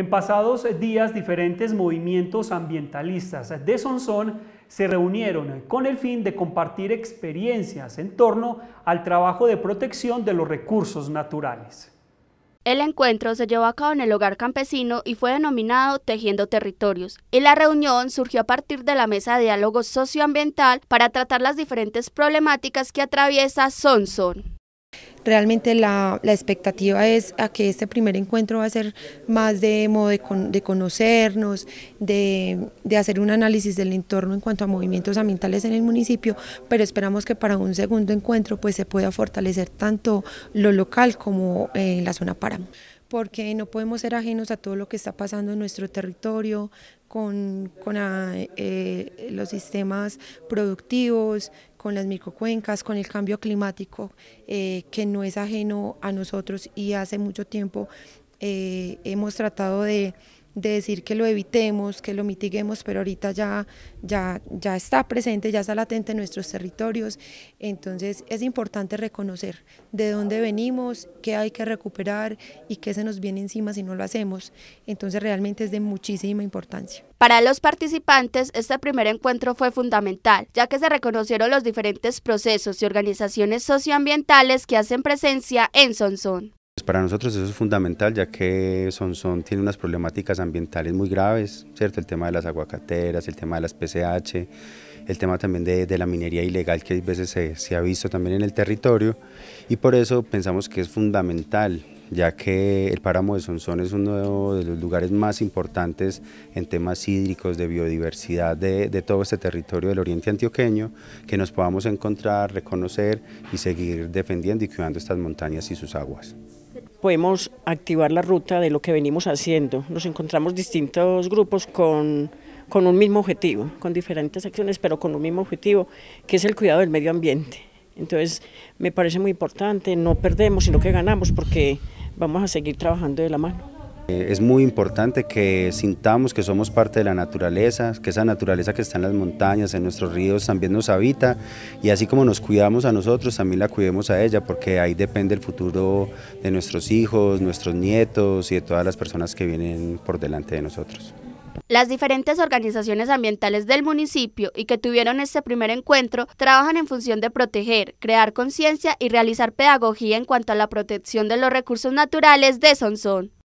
En pasados días, diferentes movimientos ambientalistas de Sonsón se reunieron con el fin de compartir experiencias en torno al trabajo de protección de los recursos naturales. El encuentro se llevó a cabo en el hogar campesino y fue denominado Tejiendo Territorios, y la reunión surgió a partir de la mesa de diálogo socioambiental para tratar las diferentes problemáticas que atraviesa Sonson. Realmente la, expectativa es a que este primer encuentro va a ser más de modo de, conocernos, de, hacer un análisis del entorno en cuanto a movimientos ambientales en el municipio, pero esperamos que para un segundo encuentro pues se pueda fortalecer tanto lo local como en eh, la zona páramo porque no podemos ser ajenos a todo lo que está pasando en nuestro territorio, con, ah, eh, los sistemas productivos, con las microcuencas, con el cambio climático, eh, que no es ajeno a nosotros y hace mucho tiempo eh, hemos tratado de de decir que lo evitemos, que lo mitiguemos, pero ahorita ya, ya, ya está presente, ya está latente en nuestros territorios. Entonces es importante reconocer de dónde venimos, qué hay que recuperar y qué se nos viene encima si no lo hacemos. Entonces realmente es de muchísima importancia. Para los participantes, este primer encuentro fue fundamental, ya que se reconocieron los diferentes procesos y organizaciones socioambientales que hacen presencia en Sonsón. Pues para nosotros eso es fundamental ya que Sonsón tiene unas problemáticas ambientales muy graves, ¿cierto? El tema de las aguacateras, el tema de las PCH, el tema también de, la minería ilegal que a veces se, ha visto también en el territorio y por eso pensamos que es fundamental ya que el páramo de Sonsón es uno de los lugares más importantes en temas hídricos, de biodiversidad, de, todo este territorio del oriente antioqueño, que nos podamos encontrar, reconocer y seguir defendiendo y cuidando estas montañas y sus aguas podemos activar la ruta de lo que venimos haciendo. Nos encontramos distintos grupos con, un mismo objetivo, con diferentes acciones, pero con un mismo objetivo, que es el cuidado del medio ambiente. Entonces, me parece muy importante, no perdemos, sino que ganamos, porque vamos a seguir trabajando de la mano. Eh, es muy importante que sintamos que somos parte de la naturaleza, que esa naturaleza que está en las montañas, en nuestros ríos, también nos habita y así como nos cuidamos a nosotros, también la cuidemos a ella porque ahí depende el futuro de nuestros hijos, nuestros nietos y de todas las personas que vienen por delante de nosotros. Las diferentes organizaciones ambientales del municipio y que tuvieron este primer encuentro trabajan en función de proteger, crear conciencia y realizar pedagogía en cuanto a la protección de los recursos naturales de Sonsón.